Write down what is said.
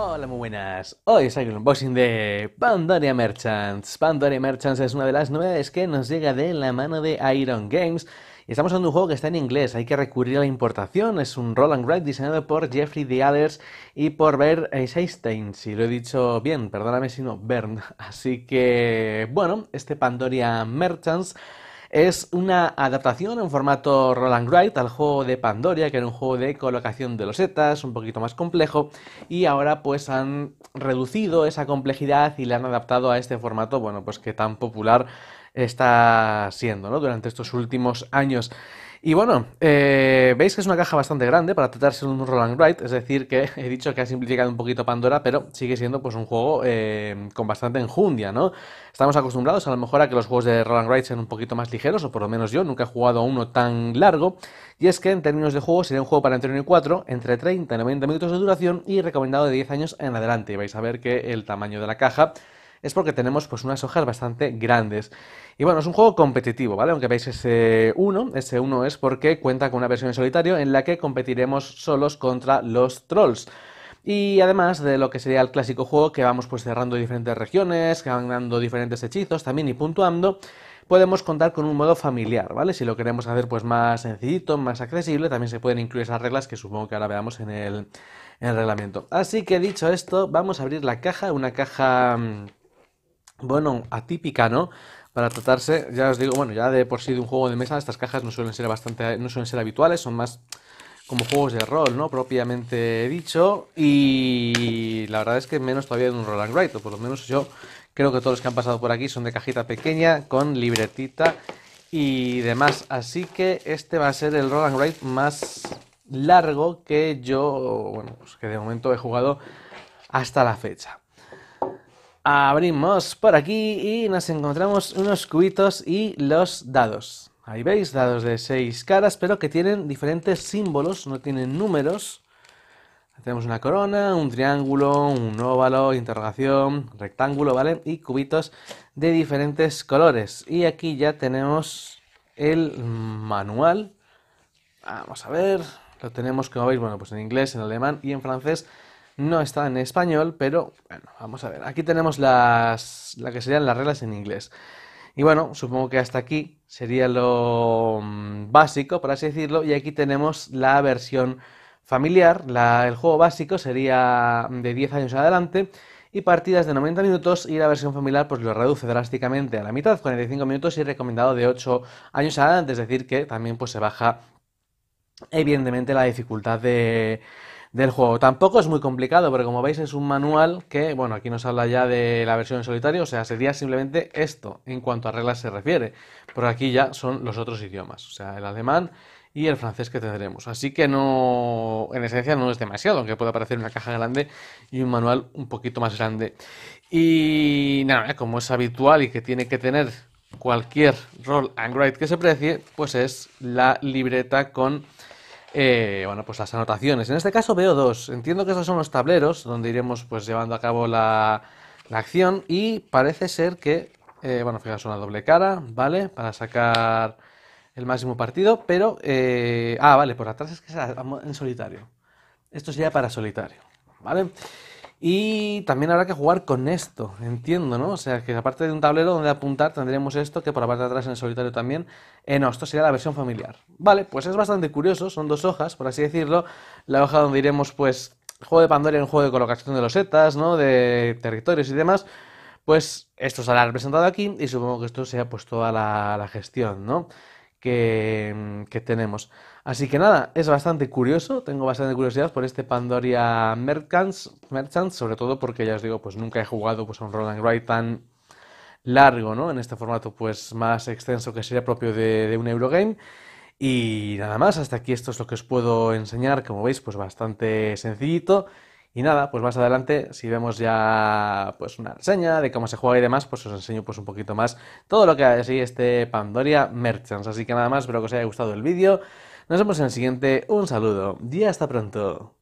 Hola, muy buenas. Hoy es un unboxing de Pandoria Merchants. Pandoria Merchants es una de las novedades que nos llega de la mano de Iron Games. Y estamos hablando de un juego que está en inglés, hay que recurrir a la importación. Es un Roll and diseñado por Jeffrey the y por Bern Eisenstein, si lo he dicho bien, perdóname si no, Bern. Así que, bueno, este Pandoria Merchants es una adaptación en formato roll and write al juego de Pandoria, que era un juego de colocación de losetas, un poquito más complejo, y ahora pues han reducido esa complejidad y le han adaptado a este formato, bueno, pues que tan popular está siendo ¿no? durante estos últimos años. Y bueno, eh, veis que es una caja bastante grande para tratarse de un Roland Wright es decir, que he dicho que ha simplificado un poquito Pandora, pero sigue siendo pues un juego eh, con bastante enjundia, ¿no? Estamos acostumbrados a lo mejor a que los juegos de Roland Wright sean un poquito más ligeros, o por lo menos yo nunca he jugado a uno tan largo, y es que en términos de juego sería un juego para entre 1 y 4, entre 30 y 90 minutos de duración y recomendado de 10 años en adelante. Y vais a ver que el tamaño de la caja es porque tenemos pues unas hojas bastante grandes. Y bueno, es un juego competitivo, ¿vale? Aunque veis ese 1, ese 1 es porque cuenta con una versión en solitario en la que competiremos solos contra los trolls. Y además de lo que sería el clásico juego que vamos pues cerrando diferentes regiones, ganando diferentes hechizos también y puntuando, podemos contar con un modo familiar, ¿vale? Si lo queremos hacer pues más sencillito, más accesible, también se pueden incluir esas reglas que supongo que ahora veamos en el reglamento. Así que dicho esto, vamos a abrir la caja, una caja mm, bueno, atípica, ¿no? Para tratarse, ya os digo, bueno, ya de por sí de un juego de mesa, estas cajas no suelen ser bastante, no suelen ser habituales, son más como juegos de rol, ¿no? Propiamente dicho. Y la verdad es que menos todavía de un Roll and o por lo menos yo creo que todos los que han pasado por aquí son de cajita pequeña, con libretita y demás. Así que este va a ser el Roll and más largo que yo, bueno, pues que de momento he jugado hasta la fecha. Abrimos por aquí y nos encontramos unos cubitos y los dados. Ahí veis, dados de seis caras, pero que tienen diferentes símbolos, no tienen números. Tenemos una corona, un triángulo, un óvalo, interrogación, rectángulo, ¿vale? Y cubitos de diferentes colores. Y aquí ya tenemos el manual. Vamos a ver. Lo tenemos, como veis, bueno, pues en inglés, en alemán y en francés no está en español, pero bueno, vamos a ver. Aquí tenemos las, la que serían las reglas en inglés. Y bueno, supongo que hasta aquí sería lo mm, básico, por así decirlo. Y aquí tenemos la versión familiar. el juego básico sería de 10 años adelante y partidas de 90 minutos y la versión familiar pues lo reduce drásticamente a la mitad, 45 minutos y recomendado de 8 años adelante, es decir que también pues se baja evidentemente la dificultad de, del juego. Tampoco es muy complicado, pero como veis es un manual que, bueno, aquí nos habla ya de la versión en solitario, o sea, sería simplemente esto en cuanto a reglas se refiere, pero aquí ya son los otros idiomas, o sea, el alemán y el francés que tendremos. Así que no, en esencia no es demasiado, aunque pueda parecer una caja grande y un manual un poquito más grande. Y nada, eh, como es habitual y que tiene que tener cualquier roll and write que se precie, pues es la libreta con eh, bueno, pues las anotaciones. En este caso veo dos. Entiendo que esos son los tableros donde iremos pues llevando a cabo la, acción y parece ser que, eh, bueno, fijaos, una doble cara, ¿vale? Para sacar el máximo partido, pero... Eh, ah, vale, por atrás es que es en solitario. Esto sería para solitario, ¿vale? Y también habrá que jugar con esto, entiendo, ¿no? O sea, que aparte de un tablero donde apuntar, tendremos esto, que por la parte de atrás en el solitario también. Eh, no, esto sería la versión familiar. Vale, pues es bastante curioso, son dos hojas, por así decirlo. La hoja donde iremos, pues, juego de Pandora en juego de colocación de los setas, ¿no? De territorios y demás. Pues esto será representado aquí y supongo que esto sea pues toda la gestión, ¿no? que, tenemos. Así que nada, es bastante curioso, tengo bastante curiosidad por este Pandoria Merchants, Merchants sobre todo porque ya os digo, pues nunca he jugado pues, a un Roland tan largo, ¿no? En este formato pues más extenso que sería propio de, de un Eurogame. Y nada más, hasta aquí esto es lo que os puedo enseñar, como veis, pues bastante sencillito. Y nada, pues más adelante, si vemos ya pues una reseña de cómo se juega y demás, pues os enseño pues un poquito más todo lo que ha sí este Pandoria Merchants. Así que nada más, espero que os haya gustado el vídeo. Nos vemos en el siguiente, un saludo y hasta pronto.